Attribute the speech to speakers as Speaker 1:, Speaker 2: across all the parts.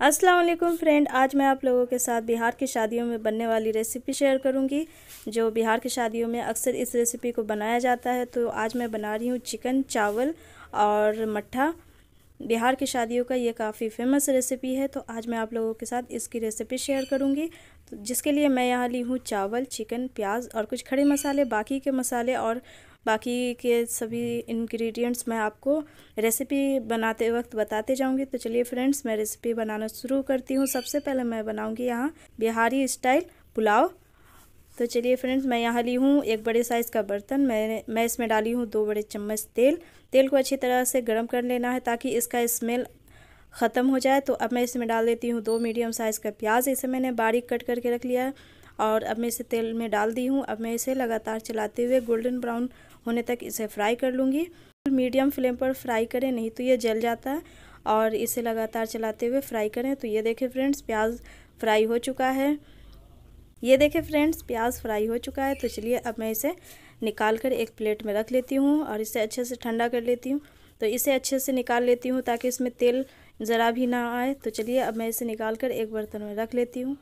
Speaker 1: अस्सलाम वालेकुम फ्रेंड आज मैं आप लोगों के साथ बिहार की शादियों में बनने वाली रेसिपी शेयर करूंगी जो बिहार की शादियों में अक्सर इस रेसिपी को बनाया जाता है तो आज मैं बना रही हूँ चिकन चावल और मट्ठा बिहार की शादियों का ये काफ़ी फेमस रेसिपी है तो आज मैं आप लोगों के साथ इसकी रेसिपी शेयर करूँगी तो जिसके लिए मैं यहाँ ली हूँ चावल चिकन प्याज और कुछ खड़े मसाले बाकी के मसाले और बाकी के सभी इंग्रेडिएंट्स मैं आपको रेसिपी बनाते वक्त बताते जाऊँगी तो चलिए फ्रेंड्स मैं रेसिपी बनाना शुरू करती हूँ सबसे पहले मैं बनाऊँगी यहाँ बिहारी स्टाइल पुलाव तो चलिए फ्रेंड्स मैं यहाँ ली हूँ एक बड़े साइज़ का बर्तन मैंने मैं इसमें डाली हूँ दो बड़े चम्मच तेल तेल को अच्छी तरह से गर्म कर लेना है ताकि इसका स्मेल ख़त्म हो जाए तो अब मैं इसमें डाल देती हूँ दो मीडियम साइज़ का प्याज इसे मैंने बारीक कट करके रख लिया है और अब मैं इसे तेल में डाल दी हूँ अब मैं इसे लगातार चलाते हुए गोल्डन ब्राउन होने तक इसे फ्राई कर लूँगी मीडियम फ्लेम पर फ्राई करें नहीं तो ये जल जाता है और इसे लगातार चलाते हुए फ्राई करें तो ये देखें फ्रेंड्स प्याज फ्राई हो चुका है ये देखें फ्रेंड्स प्याज फ्राई हो चुका है तो चलिए अब मैं इसे निकाल कर एक प्लेट में रख लेती हूँ और इसे अच्छे से ठंडा कर लेती हूँ तो इसे अच्छे से निकाल लेती हूँ ताकि इसमें तेल ज़रा भी ना आए तो चलिए अब मैं इसे निकाल कर एक बर्तन में रख लेती हूँ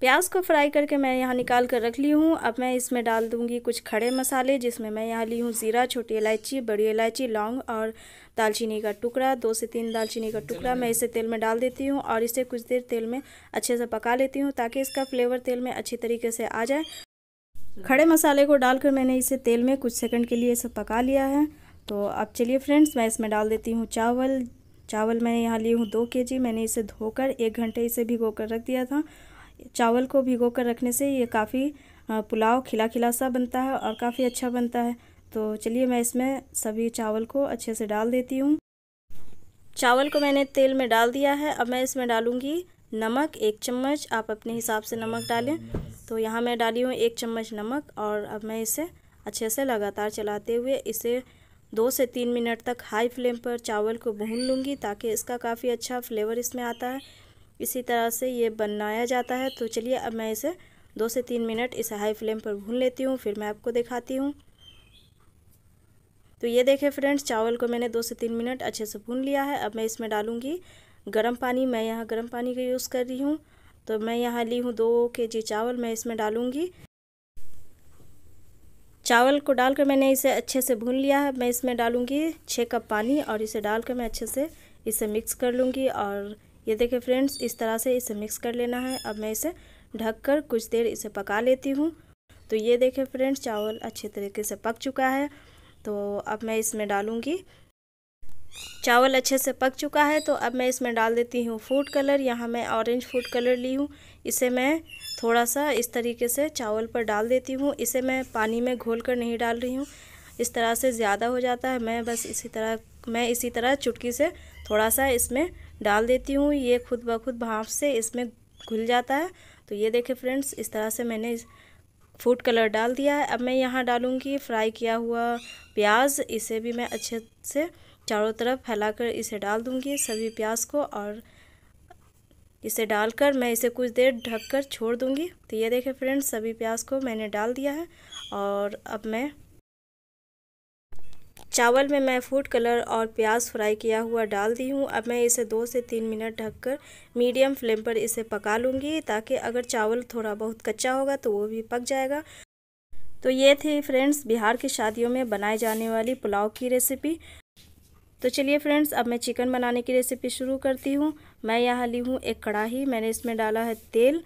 Speaker 1: प्याज को फ्राई करके मैं यहाँ निकाल कर रख ली हूँ अब मैं इसमें डाल दूँगी कुछ खड़े मसाले जिसमें मैं यहाँ ली हूँ ज़ीरा छोटी इलायची बड़ी इलायची लौंग और दालचीनी का टुकड़ा दो से तीन दालचीनी का टुकड़ा मैं इसे तेल में डाल देती हूँ और इसे कुछ देर तेल में अच्छे से पका लेती हूँ ताकि इसका फ्लेवर तेल में अच्छी तरीके से आ जाए खड़े मसाले को डालकर मैंने इसे तेल में कुछ सेकंड के लिए इसे पका लिया है तो अब चलिए फ्रेंड्स मैं इसमें डाल देती हूँ चावल चावल मैंने यहाँ ली हूँ दो के जी मैंने इसे धोकर एक घंटे इसे भिगो कर रख दिया था चावल को भिगो कर रखने से ये काफ़ी पुलाव खिला खिला सा बनता है और काफ़ी अच्छा बनता है तो चलिए मैं इसमें सभी चावल को अच्छे से डाल देती हूँ चावल को मैंने तेल में डाल दिया है अब मैं इसमें डालूँगी नमक एक चम्मच आप अपने हिसाब से नमक डालें तो यहाँ मैं डाली हूँ एक चम्मच नमक और अब मैं इसे अच्छे से लगातार चलाते हुए इसे दो से तीन मिनट तक हाई फ्लेम पर चावल को भून लूँगी ताकि इसका काफ़ी अच्छा फ्लेवर इसमें आता है इसी तरह से ये बनाया जाता है तो चलिए अब मैं इसे दो से तीन मिनट इसे हाई फ्लेम पर भून लेती हूँ फिर मैं आपको दिखाती हूँ तो ये देखें फ्रेंड्स चावल को मैंने दो से तीन मिनट अच्छे से भून लिया है अब मैं इसमें डालूँगी गर्म पानी मैं यहाँ गर्म पानी का यूज़ कर रही हूँ तो मैं यहाँ ली हूँ दो के जी चावल मैं इसमें डालूँगी चावल को डालकर मैंने इसे अच्छे से भून लिया है मैं इसमें डालूँगी छः कप पानी और इसे डालकर मैं अच्छे से इसे मिक्स कर लूँगी और ये देखिए फ्रेंड्स इस तरह से इसे मिक्स कर लेना है अब मैं इसे ढककर कुछ देर इसे पका लेती हूँ तो ये देखिए फ्रेंड्स चावल अच्छे तरीके से पक चुका है तो अब मैं इसमें डालूँगी चावल अच्छे से पक चुका है तो अब मैं इसमें डाल देती हूँ फूड कलर यहाँ मैं ऑरेंज फूड कलर ली हूँ इसे मैं थोड़ा सा इस तरीके से चावल पर डाल देती हूँ इसे मैं पानी में घोल कर नहीं डाल रही हूँ इस तरह से ज़्यादा हो जाता है मैं बस इसी तरह मैं इसी तरह चुटकी से थोड़ा सा इसमें डाल देती हूँ ये खुद ब खुद भाप से इसमें घुल जाता है तो ये देखें फ्रेंड्स इस तरह से मैंने फूड कलर डाल दिया है अब मैं यहाँ डालूँगी फ्राई किया हुआ प्याज इसे भी मैं अच्छे से चारों तरफ फैलाकर इसे डाल दूँगी सभी प्याज को और इसे डालकर मैं इसे कुछ देर ढककर छोड़ दूँगी तो ये देखें फ्रेंड्स सभी प्याज को मैंने डाल दिया है और अब मैं चावल में मैं फूड कलर और प्याज फ्राई किया हुआ डाल दी हूँ अब मैं इसे दो से तीन मिनट ढककर मीडियम फ्लेम पर इसे पका लूँगी ताकि अगर चावल थोड़ा बहुत कच्चा होगा तो वो भी पक जाएगा तो ये थी फ्रेंड्स बिहार की शादियों में बनाए जाने वाली पुलाव की रेसिपी तो चलिए फ्रेंड्स अब मैं चिकन बनाने की रेसिपी शुरू करती हूँ मैं यहाँ ली हूँ एक कढ़ाही मैंने इसमें डाला है तेल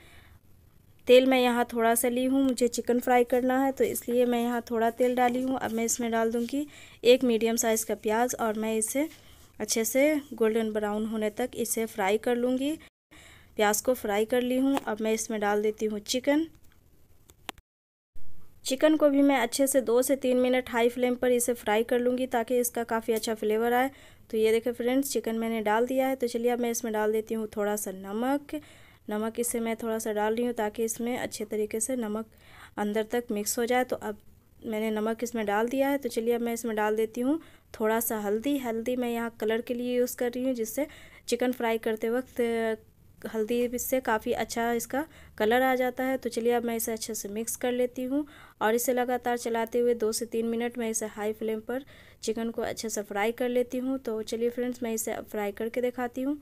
Speaker 1: तेल मैं यहाँ थोड़ा सा ली हूँ मुझे चिकन फ्राई करना है तो इसलिए मैं यहाँ थोड़ा तेल डाली हूँ अब मैं इसमें डाल दूँगी एक मीडियम साइज़ का प्याज और मैं इसे अच्छे से गोल्डन ब्राउन होने तक इसे फ्राई कर लूँगी प्याज को फ्राई कर ली हूँ अब मैं इसमें डाल देती हूँ चिकन चिकन को भी मैं अच्छे से दो से तीन मिनट हाई फ्लेम पर इसे फ्राई कर लूँगी ताकि इसका काफ़ी अच्छा फ्लेवर आए तो ये देखें फ्रेंड्स चिकन मैंने डाल दिया है तो चलिए अब मैं इसमें डाल देती हूँ थोड़ा सा नमक नमक इसे मैं थोड़ा सा डाल रही हूँ ताकि इसमें अच्छे तरीके से नमक अंदर तक मिक्स हो जाए तो अब मैंने नमक इसमें डाल दिया है तो चलिए अब मैं इसमें डाल देती हूँ थोड़ा सा हल्दी हल्दी मैं यहाँ कलर के लिए यूज़ कर रही हूँ जिससे चिकन फ्राई करते वक्त हल्दी से काफ़ी अच्छा इसका कलर आ जाता है तो चलिए अब मैं इसे अच्छे से मिक्स कर लेती हूँ और इसे लगातार चलाते हुए दो से तीन मिनट मैं इसे हाई फ्लेम पर चिकन को अच्छे से फ्राई कर लेती हूँ तो चलिए फ्रेंड्स मैं इसे अब फ्राई करके दिखाती हूँ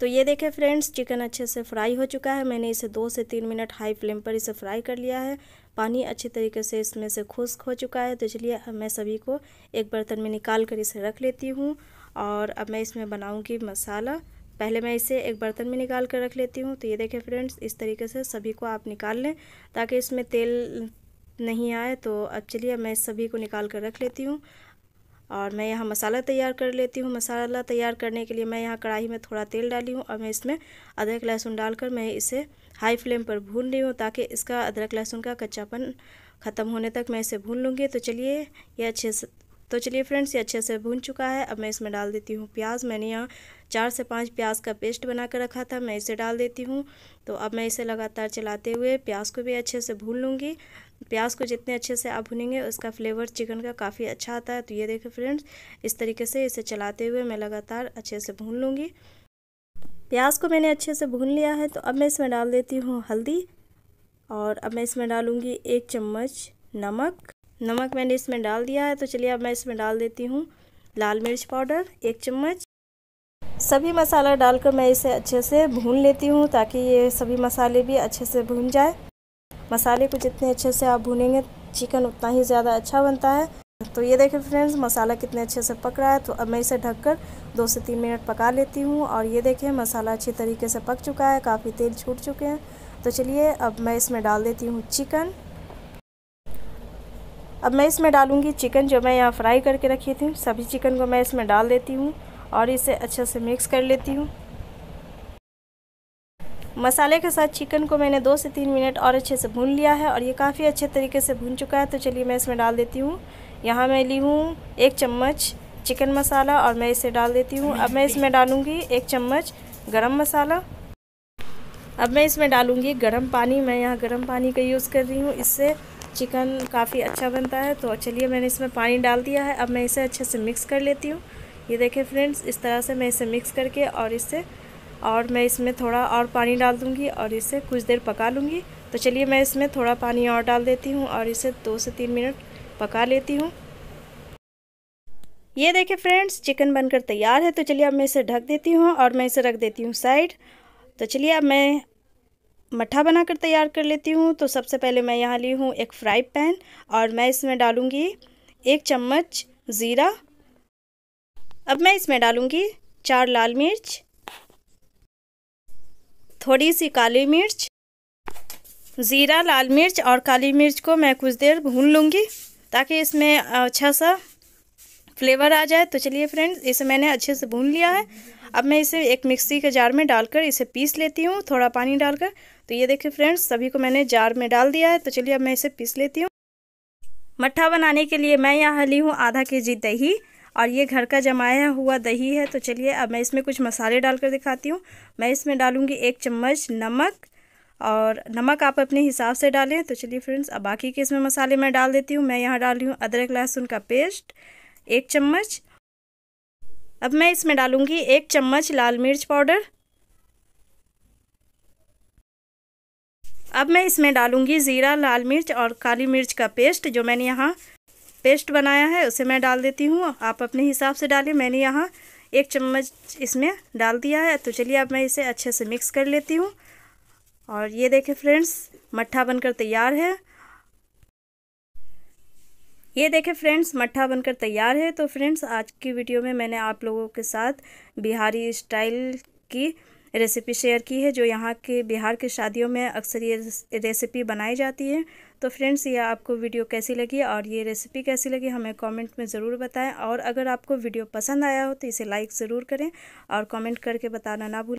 Speaker 1: तो ये देखें फ्रेंड्स चिकन अच्छे से फ्राई हो चुका है मैंने इसे दो से तीन मिनट हाई फ्लेम पर इसे फ्राई कर लिया है पानी अच्छे तरीके से इसमें से खुश्क हो चुका है तो चलिए अब मैं सभी को एक बर्तन में निकाल कर इसे रख लेती हूँ और अब मैं इसमें बनाऊँगी मसाला पहले मैं इसे एक बर्तन में निकाल कर रख लेती हूँ तो ये देखें फ्रेंड्स इस तरीके से सभी को आप निकाल लें ताकि इसमें तेल नहीं आए तो अब चलिए मैं सभी को निकाल कर रख लेती हूँ और मैं यहाँ मसाला तैयार कर लेती हूँ मसाला तैयार करने के लिए मैं यहाँ कढ़ाई में थोड़ा तेल डाली हूँ और मैं इसमें अदरक लहसुन डालकर मैं इसे हाई फ्लेम पर भून रही हूँ ताकि इसका अदरक लहसुन का कच्चापन ख़त्म होने तक मैं इसे भून लूँगी तो चलिए ये अच्छे से तो चलिए फ्रेंड्स ये अच्छे से भून चुका है अब मैं इसमें डाल देती हूँ प्याज मैंने यहाँ चार से पाँच प्याज का पेस्ट बना कर रखा था मैं इसे डाल देती हूँ तो अब मैं इसे लगातार चलाते हुए प्याज को भी अच्छे से भून लूँगी प्याज को जितने अच्छे से आप भुनेंगे उसका फ्लेवर चिकन का काफ़ी अच्छा आता है तो ये देखें फ्रेंड्स इस तरीके से इसे चलाते हुए मैं लगातार अच्छे से भून लूँगी प्याज को मैंने अच्छे से भून लिया है तो अब मैं इसमें डाल देती हूँ हल्दी और अब मैं इसमें डालूँगी एक चम्मच नमक नमक मैंने इसमें डाल दिया है तो चलिए अब मैं इसमें डाल देती हूँ लाल मिर्च पाउडर एक चम्मच सभी मसाला डालकर मैं इसे अच्छे से भून लेती हूँ ताकि ये सभी मसाले भी अच्छे से भून जाए मसाले को जितने अच्छे से आप भूनेंगे चिकन उतना ही ज़्यादा अच्छा बनता है तो ये देखें फ्रेंड्स मसाला कितने अच्छे से पक रहा है तो अब मैं इसे ढककर दो से तीन मिनट पका लेती हूँ और ये देखें मसाला अच्छी तरीके से पक चुका है काफ़ी तेल छूट चुके हैं तो चलिए अब मैं इसमें डाल देती हूँ चिकन अब मैं इसमें डालूँगी चिकन जो मैं यहाँ फ्राई करके रखी थी सभी चिकन को मैं इसमें डाल देती हूँ और इसे अच्छे से मिक्स कर लेती हूँ मसाले के साथ चिकन को मैंने दो से तीन मिनट और अच्छे से भून लिया है और ये काफ़ी अच्छे तरीके से भून चुका है तो चलिए मैं इसमें डाल देती हूँ यहाँ मैं ली हूँ एक चम्मच चिकन मसाला और मैं इसे डाल देती हूँ अब मैं इसमें डालूँगी एक चम्मच गरम मसाला अब मैं इसमें डालूँगी गरम पानी मैं यहाँ गरम पानी का यूज़ कर रही हूँ इससे चिकन काफ़ी अच्छा बनता है तो चलिए मैंने इसमें पानी डाल दिया है अब मैं इसे अच्छे से मिक्स कर लेती हूँ ये देखें फ्रेंड्स इस तरह से मैं इसे मिक्स करके और इसे और मैं इसमें थोड़ा और पानी डाल दूँगी और इसे कुछ देर पका लूँगी तो चलिए मैं इसमें थोड़ा पानी और डाल देती हूँ और इसे दो से तीन मिनट पका लेती हूँ ये देखें फ्रेंड्स चिकन बनकर तैयार है तो चलिए अब मैं इसे ढक देती हूँ और मैं इसे रख देती हूँ साइड तो चलिए अब मैं मट्ठा बनाकर तैयार कर लेती हूँ तो सबसे पहले मैं यहाँ ली हूँ एक फ्राई पैन और मैं इसमें डालूँगी एक चम्मच ज़ीरा अब मैं इसमें डालूँगी चार लाल मिर्च थोड़ी सी काली मिर्च ज़ीरा लाल मिर्च और काली मिर्च को मैं कुछ देर भून लूँगी ताकि इसमें अच्छा सा फ्लेवर आ जाए तो चलिए फ्रेंड्स इसे मैंने अच्छे से भून लिया है अब मैं इसे एक मिक्सी के जार में डालकर इसे पीस लेती हूँ थोड़ा पानी डालकर तो ये देखिए फ्रेंड्स सभी को मैंने जार में डाल दिया है तो चलिए अब मैं इसे पीस लेती हूँ मट्ठा बनाने के लिए मैं यहाँ ली हूँ आधा के जी दही और ये घर का जमाया हुआ दही है तो चलिए अब मैं इसमें कुछ मसाले डालकर दिखाती हूँ मैं इसमें डालूँगी एक चम्मच नमक और नमक आप अपने हिसाब से डालें तो चलिए फ्रेंड्स अब बाकी के इसमें मसाले मैं डाल देती हूँ मैं यहाँ डाल रही हूँ अदरक लहसुन का पेस्ट एक चम्मच अब मैं इसमें डालूँगी एक चम्मच लाल मिर्च पाउडर अब मैं इसमें डालूँगी ज़ीरा लाल मिर्च और काली मिर्च का पेस्ट जो मैंने यहाँ पेस्ट बनाया है उसे मैं डाल देती हूँ आप अपने हिसाब से डालें मैंने यहाँ एक चम्मच इसमें डाल दिया है तो चलिए अब मैं इसे अच्छे से मिक्स कर लेती हूँ और ये देखें फ्रेंड्स मट्ठा बनकर तैयार है ये देखें फ्रेंड्स मट्ठा बनकर तैयार है तो फ्रेंड्स आज की वीडियो में मैंने आप लोगों के साथ बिहारी स्टाइल की रेसिपी शेयर की है जो यहाँ के बिहार के शादियों में अक्सर ये रेसिपी बनाई जाती है तो फ्रेंड्स ये आपको वीडियो कैसी लगी और ये रेसिपी कैसी लगी हमें कमेंट में ज़रूर बताएं और अगर आपको वीडियो पसंद आया हो तो इसे लाइक ज़रूर करें और कमेंट करके बताना ना भूलें